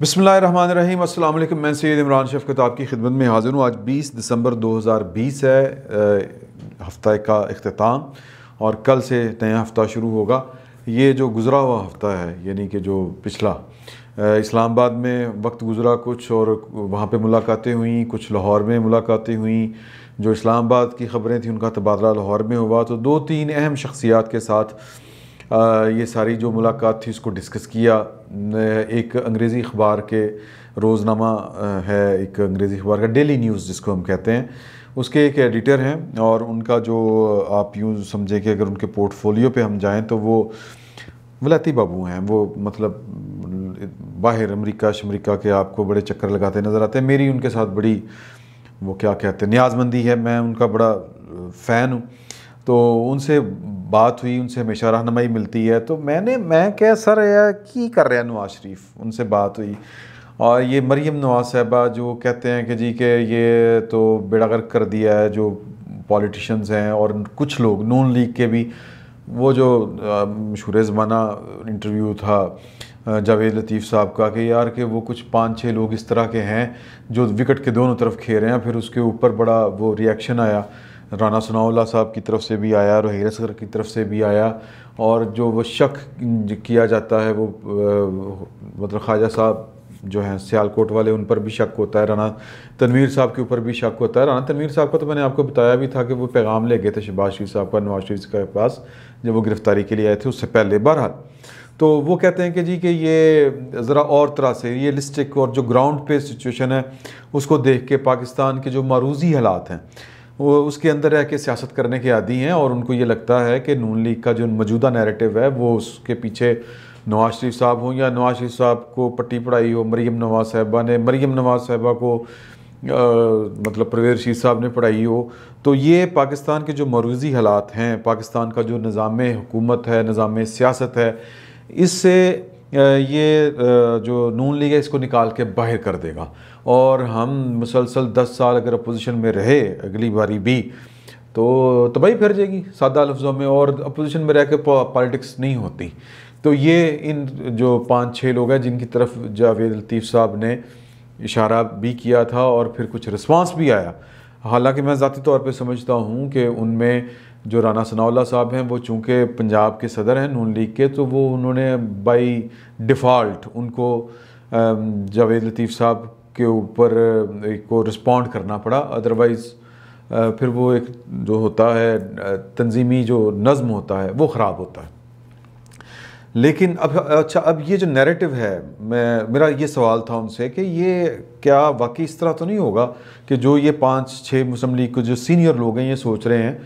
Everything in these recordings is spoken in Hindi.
बसमीम असल मैं सैद इमरान शफकत की खिदमत में हाज़िर हूँ आज 20 दिसंबर 2020 है हफ्ते का अख्ताम और कल से नया हफ़्ता शुरू होगा ये जो गुज़रा हुआ हफ़्ता है यानी कि जो पिछला इस्लामाबाद में वक्त गुज़रा कुछ और वहाँ पे मुलाकातें हुई कुछ लाहौर में मुलाकातें हुई जो इस्लामाबाद की ख़बरें थी उनका तबादला लाहौर में हुआ तो दो तीन अहम शख्सियात के साथ ये सारी जो मुलाकात थी उसको डिस्कस किया एक अंग्रेज़ी अखबार के रोज़नामा है एक अंग्रेज़ी अखबार का डेली न्यूज़ जिसको हम कहते हैं उसके एक एडिटर हैं और उनका जो आप यूँ समझें कि अगर उनके पोर्टफोलियो पे हम जाएं तो वो वलाती बाबू हैं वो मतलब बाहर अमेरिका शमरिका के आपको बड़े चक्कर लगाते नज़र आते हैं मेरी उनके साथ बड़ी वो क्या कहते हैं न्याजमंदी है मैं उनका बड़ा फ़ैन हूँ तो उनसे बात हुई उनसे हमेशा रहनमाई मिलती है तो मैंने मैं क्या सर यार की कर रहा नवाज शरीफ उनसे बात हुई और ये मरीम नवाज साहबा जो कहते हैं कि जी के ये तो बेड़ा गर्क कर दिया है जो पॉलिटिशन्स हैं और कुछ लोग नून लीग के भी वो जो मशहूर ज़माना इंटरव्यू था जावेद लतीफ़ साहब का कि यार के वो कुछ पाँच छः लोग इस तरह के हैं जो विकेट के दोनों तरफ खेल रहे हैं फिर उसके ऊपर बड़ा वो रिएक्शन आया राना सनाउल्ला साहब की तरफ से भी आया रोहिर असगर की तरफ से भी आया और जो वो शक किया जाता है वो मतलब ख्वाजा साहब जो हैं सियालकोट वाले उन पर भी शक होता है राना तनवीर साहब के ऊपर भी शक होता है राना तनवीर साहब का तो मैंने आपको बताया भी था कि वो पैगाम ले गए थे शहबाज शरीफ साहब का नवाज शरीफ के पास जब वो गिरफ़्तारी के लिए आए थे उससे पहले बहरहाल तो वो कहते हैं कि जी कि ये ज़रा और तरह से ये लिस्टिक और जो ग्राउंड पे सिचुएशन है उसको देख के पाकिस्तान के जो मारूजी हालात हैं वो उसके अंदर रह के सियासत करने के आदि हैं और उनको ये लगता है कि नून लीग का जो मौजूदा नैरेटिव है वो उसके पीछे नवाज शरीफ साहब हों या नवाज शरीफ साहब को पट्टी पढ़ाई हो मरीम नवाज साहबा ने मरीम नवाज साहबा को आ, मतलब प्रवेर रशीद साहब ने पढ़ाई हो तो ये पाकिस्तान के जो मरूजी हालात हैं पाकिस्तान का जो निज़ाम हुकूमत है निज़ाम सियासत है इससे ये जो नून लीग है इसको निकाल के बाहर कर देगा और हम मुसलसल दस साल अगर अपोजिशन में रहे अगली बारी भी तो तबाही फिर जाएगी सादा लफ्ज़ों में और अपोजिशन में रह के पॉलिटिक्स नहीं होती तो ये इन जो पाँच छः लोग हैं जिनकी तरफ जावेद लतीफ़ साहब ने इशारा भी किया था और फिर कुछ रिस्पांस भी आया हालांकि मैं ज़ाती तौर पर समझता हूँ कि उनमें जो राना सनाउल्ला साहब हैं वो चूँकि पंजाब के सदर हैं नून लीग के तो वो उन्होंने बाई डिफ़ाल्ट उनको जावेद लतीफ़ साहब के ऊपर को रिस्पॉन्ड करना पड़ा अदरवाइज़ फिर वो एक जो होता है तंजीमी जो नज़म होता है वो ख़राब होता है लेकिन अब अच्छा अब ये जो नैरेटिव है मैं मेरा ये सवाल था उनसे कि ये क्या वाकई इस तरह तो नहीं होगा कि जो ये पाँच छः मुस्लिम लीग के जो सीनियर लोग हैं ये सोच रहे हैं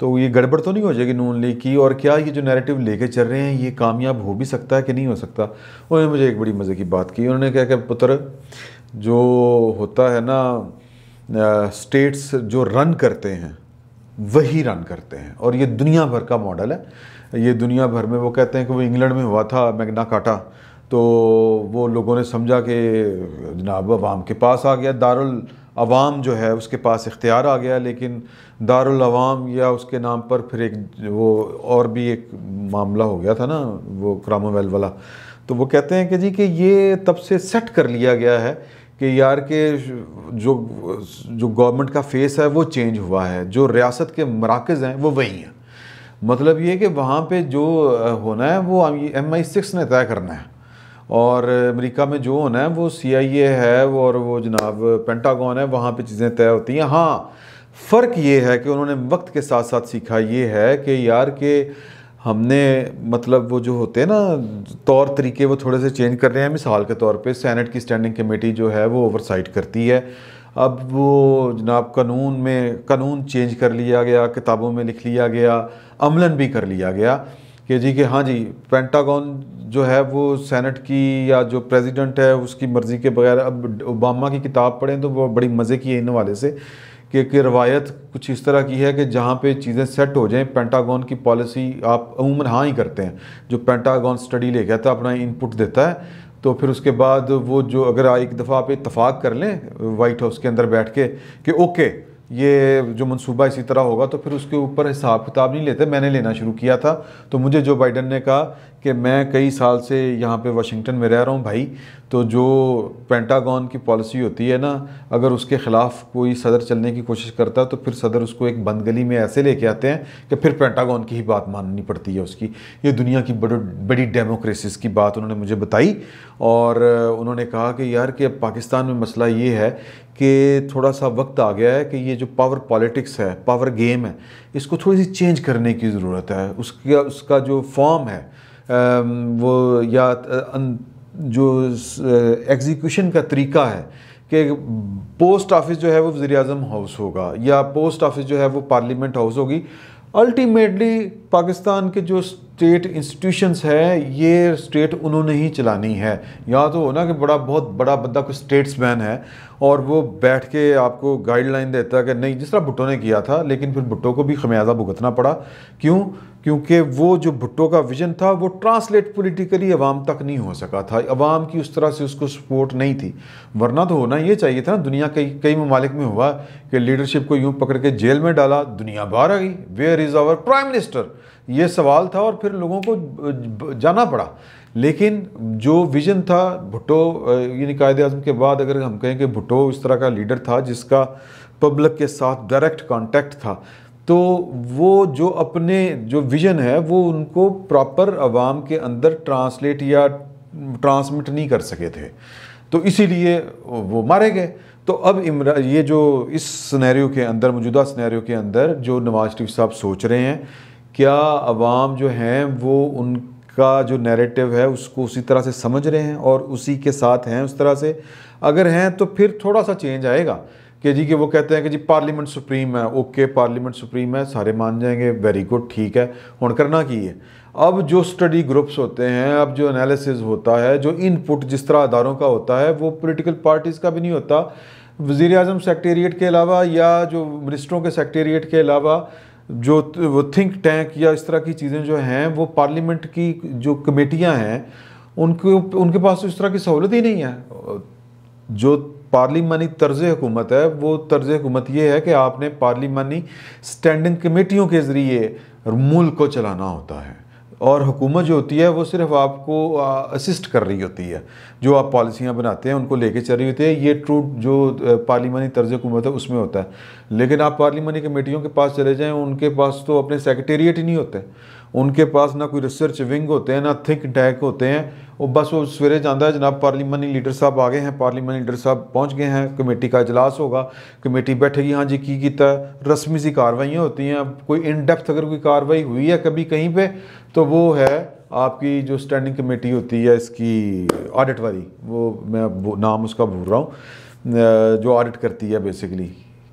तो ये गड़बड़ तो नहीं हो जाएगी नून लीग की और क्या ये जो नैरेटिव लेके चल रहे हैं ये कामयाब हो भी सकता है कि नहीं हो सकता उन्होंने मुझे एक बड़ी मज़े की बात की उन्होंने कहा कि पुत्र जो होता है ना स्टेट्स जो रन करते हैं वही रन करते हैं और ये दुनिया भर का मॉडल है ये दुनिया भर में वो कहते हैं कि वो इंग्लैंड में हुआ था मैगना काटा तो वो लोगों ने समझा कि जनाब आवाम के पास आ गया दारुल आवाम जो है उसके पास इख्तियार आ गया लेकिन दारुलवाम या उसके नाम पर फिर एक वो और भी एक मामला हो गया था ना वो क्रामोवेल वाला तो वो कहते हैं कि जी कि ये तब से सेट कर लिया गया है कि यार के जो जो गवर्नमेंट का फेस है वो चेंज हुआ है जो रियासत के मराकज़ हैं वो वही हैं मतलब ये कि वहाँ पे जो होना है वो एम आई सिक्स ने तय करना है और अमेरिका में जो होना है वो सी आई ए है वो और वो जनाब पेंटागॉन है वहाँ पे चीज़ें तय होती हैं हाँ फ़र्क ये है कि उन्होंने वक्त के साथ साथ सीखा ये है कि यार के हमने मतलब वो जो होते हैं ना तौर तरीके वो थोड़े से चेंज कर रहे हैं मिसाल के तौर पे सैनट की स्टैंडिंग कमेटी जो है वो ओवरसाइट करती है अब वो जनाब कानून में कानून चेंज कर लिया गया किताबों में लिख लिया गया अमलन भी कर लिया गया कि जी कि हाँ जी पेंटागॉन जो है वो सेनेट की या जो प्रेसिडेंट है उसकी मर्ज़ी के बगैर अब ओबामा की किताब पढ़ें तो वो बड़ी मज़े की है इन वाले से कि, एक रवायत कुछ इस तरह की है कि जहाँ पे चीज़ें सेट हो जाएं पेंटागॉन की पॉलिसी आप अमूमन हाँ ही करते हैं जो पेंटागॉन स्टडी गया था अपना इनपुट देता है तो फिर उसके बाद वो जो अगर एक दफ़ा आप इतफाक़ कर लें वाइट हाउस के अंदर बैठ के कि ओके ये जो मनसूबा इसी तरह होगा तो फिर उसके ऊपर हिसाब किताब नहीं लेते मैंने लेना शुरू किया था तो मुझे जो बाइडन ने कहा कि मैं कई साल से यहाँ पे वाशिंगटन में रह रहा हूँ भाई तो जो पेंटागॉन की पॉलिसी होती है ना अगर उसके ख़िलाफ़ कोई सदर चलने की कोशिश करता है तो फिर सदर उसको एक बंद गली में ऐसे लेके आते हैं कि फिर पेंटागॉन की ही बात माननी पड़ती है उसकी ये दुनिया की बड़, बड़ी डेमोक्रेसीज की बात उन्होंने मुझे बताई और उन्होंने कहा कि यार कि अब पाकिस्तान में मसला ये है कि थोड़ा सा वक्त आ गया है कि ये जो पावर पॉलिटिक्स है पावर गेम है इसको थोड़ी सी चेंज करने की ज़रूरत है उसका उसका जो फॉर्म है वो या जो एग्जीक्यूशन का तरीका है कि पोस्ट ऑफिस जो है वो वजी अजम हाउस होगा या पोस्ट ऑफिस जो है वो पार्लियामेंट हाउस होगी अल्टीमेटली पाकिस्तान के जो स्टेट इंस्टीट्यूशंस है ये स्टेट उन्होंने ही चलानी है या तो हो ना कि बड़ा बहुत बड़ा बंदा कोई स्टेट्समैन है और वो बैठ के आपको गाइडलाइन देता है कि नहीं जिस तरह भुट्टो ने किया था लेकिन फिर भुट्टो को भी खमियाजा भुगतना पड़ा क्यों क्योंकि वो जो भुट्टो का विजन था वो ट्रांसलेट पॉलिटिकली अवाम तक नहीं हो सका था अवाम की उस तरह से उसको सपोर्ट नहीं थी वरना तो होना ये चाहिए था ना दुनिया कई कई ममालिक में हुआ कि लीडरशिप को यूँ पकड़ के जेल में डाला दुनिया बाहर आ गई where is our prime minister ये सवाल था और फिर लोगों को जाना पड़ा लेकिन जो विज़न था भुट्टो यानी कायद अजम के बाद अगर हम कहें कि भुट्टो इस तरह का लीडर था जिसका पब्लिक के साथ डायरेक्ट कांटेक्ट था तो वो जो अपने जो विज़न है वो उनको प्रॉपर आवाम के अंदर ट्रांसलेट या ट्रांसमिट नहीं कर सके थे तो इसीलिए वो मारे गए तो अब इमरा ये जो इस सिनेरियो के अंदर मौजूदा सिनेरियो के अंदर जो नवाज शरीफ साहब सोच रहे हैं क्या आवाम जो हैं वो उनका जो नैरेटिव है उसको उसी तरह से समझ रहे हैं और उसी के साथ हैं उस तरह से अगर हैं तो फिर थोड़ा सा चेंज आएगा कि जी कि वो कहते हैं कि जी पार्लीमेंट सुप्रीम है ओके पार्लीमेंट सुप्रीम है सारे मान जाएंगे वेरी गुड ठीक है हूँ करना की है अब जो स्टडी ग्रुप्स होते हैं अब जो एनालिसिस होता है जो इनपुट जिस तरह अदारों का होता है वो पोलिटिकल पार्टीज़ का भी नहीं होता वज़ी अजम सेक्रटेरिएट के अलावा या जो मिनिस्टरों के सेक्रटेरिएट के अलावा जो वो थिंक टैंक या इस तरह की चीज़ें जो हैं वो पार्लियामेंट की जो कमेटियां हैं उनके उनके पास इस तरह की सहूलत ही नहीं है जो पार्लिमानी तर्ज हुकूमत है वो तर्ज हुकूमत ये है कि आपने पार्लिमानी स्टैंडिंग कमेटियों के ज़रिए मुल्क को चलाना होता है और हुकूमत जो होती है वो सिर्फ आपको असिस्ट कर रही होती है जो आप पॉलिसियाँ बनाते हैं उनको लेके चल रही होती है ये ट्रू जो पार्लिमानी तर्ज हुकूमत है उसमें होता है लेकिन आप पार्लिमानी कमेटियों के पास चले जाएँ उनके पास तो अपने सेक्रेटेरिएट ही नहीं होते उनके पास ना कोई रिसर्च विंग होते हैं ना थिंक टैक होते हैं वो बस वो सवेरे जाता है जनाब पार्लिमानी लीडर साहब आ गए हैं पार्लियामानी लीडर साहब पहुंच गए हैं कमेटी का इजलास होगा कमेटी बैठेगी हाँ जी की किया रस्मी सी कार्रवाइयाँ होती हैं कोई इन डेप्थ अगर कोई कार्रवाई हुई है कभी कहीं पर तो वो है आपकी जो स्टैंडिंग कमेटी होती है इसकी ऑडिट वाली वो मैं नाम उसका भूल रहा हूँ जो ऑडिट करती है बेसिकली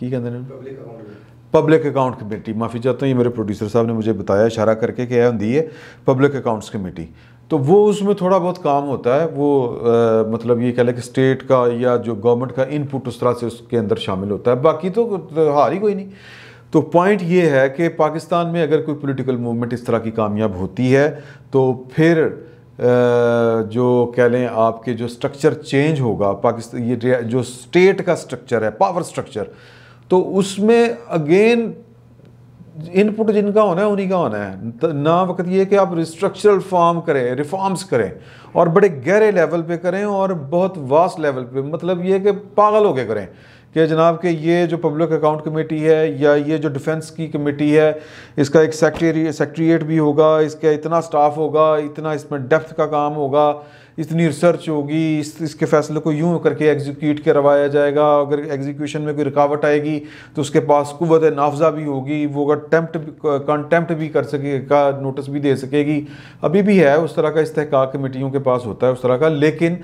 की कहते हैं पब्लिक अकाउंट कमेटी माफ़ी चाहता हूँ ये मेरे प्रोड्यूसर साहब ने मुझे बताया इशारा करके कि यह होती है पब्लिक अकाउंट्स कमेटी तो वो उसमें थोड़ा बहुत काम होता है वो आ, मतलब ये कह लें कि स्टेट का या जो गवर्नमेंट का इनपुट उस तरह से उसके अंदर शामिल होता है बाकी तो, तो हार ही कोई नहीं तो पॉइंट ये है कि पाकिस्तान में अगर कोई पॉलिटिकल मूवमेंट इस तरह की कामयाब होती है तो फिर जो कह लें आपके जो स्ट्रक्चर चेंज होगा पाकिस्तान ये जो स्टेट का स्ट्रक्चर है पावर स्ट्रक्चर तो उसमें अगेन इनपुट जिनका होना है उन्हीं का होना है तो ना वक्त ये कि आप रिस्ट्रक्चरल फॉर्म करें रिफॉर्म्स करें और बड़े गहरे लेवल पे करें और बहुत वास्ट लेवल पे मतलब ये कि पागल होके करें कि जनाब के ये जो पब्लिक अकाउंट कमेटी है या ये जो डिफेंस की कमेटी है इसका एक सेक्रेटरी सेक्रट्रिएट भी होगा इसका इतना स्टाफ होगा इतना इसमें डेप्थ का काम होगा इतनी रिसर्च होगी इस इसके फैसले को यूँ करके एग्जीक्यूट करवाया जाएगा अगर एग्जीक्यूशन में कोई रुकावट आएगी तो उसके पास कुत नाफजा भी होगी वो अगर टेम्प्ट कंटेम्प्ट भी कर सकेगा नोटिस भी दे सकेगी अभी भी है उस तरह का इस्तेक कमेटियों के पास होता है उस तरह का लेकिन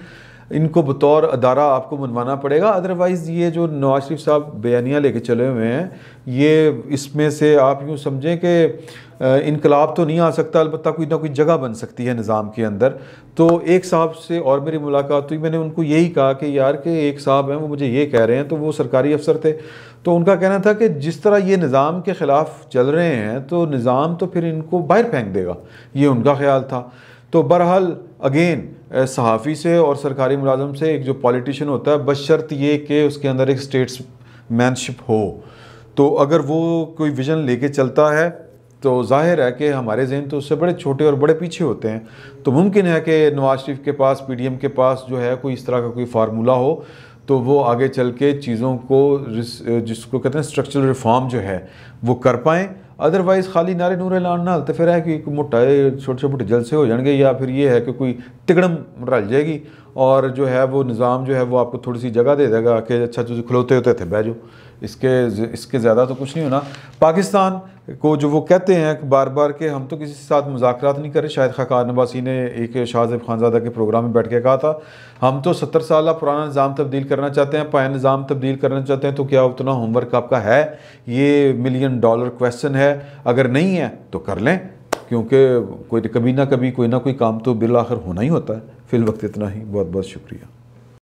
इनको बतौर अदारा आपको मनवाना पड़ेगा अदरवाइज़ ये जो नवाज शरीफ साहब बयानियाँ लेके चले हुए हैं ये इसमें से आप यूँ समझें कि इनकलाब तो नहीं आ सकता अलबत्त कोई ना कोई जगह बन सकती है निज़ाम के अंदर तो एक साहब से और मेरी मुलाकात हुई मैंने उनको यही कहा कि यार के एक साहब हैं वो मुझे ये कह रहे हैं तो वो सरकारी अफसर थे तो उनका कहना था कि जिस तरह ये निज़ाम के ख़िलाफ़ चल रहे हैं तो निज़ाम तो फिर इनको बाहर फेंक देगा ये उनका ख्याल था तो बहरहाल अगेन सहाफ़ी से और सरकारी मुलाजम से एक जो पॉलिटिशन होता है बस शर्त ये कि उसके अंदर एक स्टेट्स मैनशिप हो तो अगर वो कोई विज़न लेके चलता है तो जाहिर है कि हमारे जहन तो उससे बड़े छोटे और बड़े पीछे होते हैं तो मुमकिन है कि नवाज़ शरीफ के पास पीडीएम के पास जो है कोई इस तरह का कोई फार्मूला हो तो वो आगे चल के चीज़ों को जिसको कहते हैं स्ट्रक्चरल रिफॉर्म जो है वो कर पाएँ अदरवाइज खाली नारे नूरे लाने तो फिर है कि मोटा जो छोटे छोटे जलसे हो जाएंगे या फिर ये है कि कोई तिकड़म रल जाएगी और जो है वो निज़ाम जो है वो आपको थोड़ी सी जगह दे देगा कि अच्छा तुम खलोते होते इतने बह जाओ इसके इसके ज़्यादा तो कुछ नहीं होना पाकिस्तान को जो वो कहते हैं बार बार के हम तो किसी के साथ मुजाकर नहीं करें शायद खाकान नबासी ने एक शाहजेब खानजादा के प्रोग्राम में बैठ के कहा था हम तो सत्तर साल पुराना निज़ाम तब्दील करना चाहते हैं पाया निज़ाम तब्दील करना चाहते हैं तो क्या उतना होमवर्क आपका है ये मिलियन डॉलर क्वेश्चन है अगर नहीं है तो कर लें क्योंकि कोई कभी ना कभी कोई ना कोई काम तो बिल आखिर होना ही होता है फिल वक्त इतना ही बहुत बहुत शुक्रिया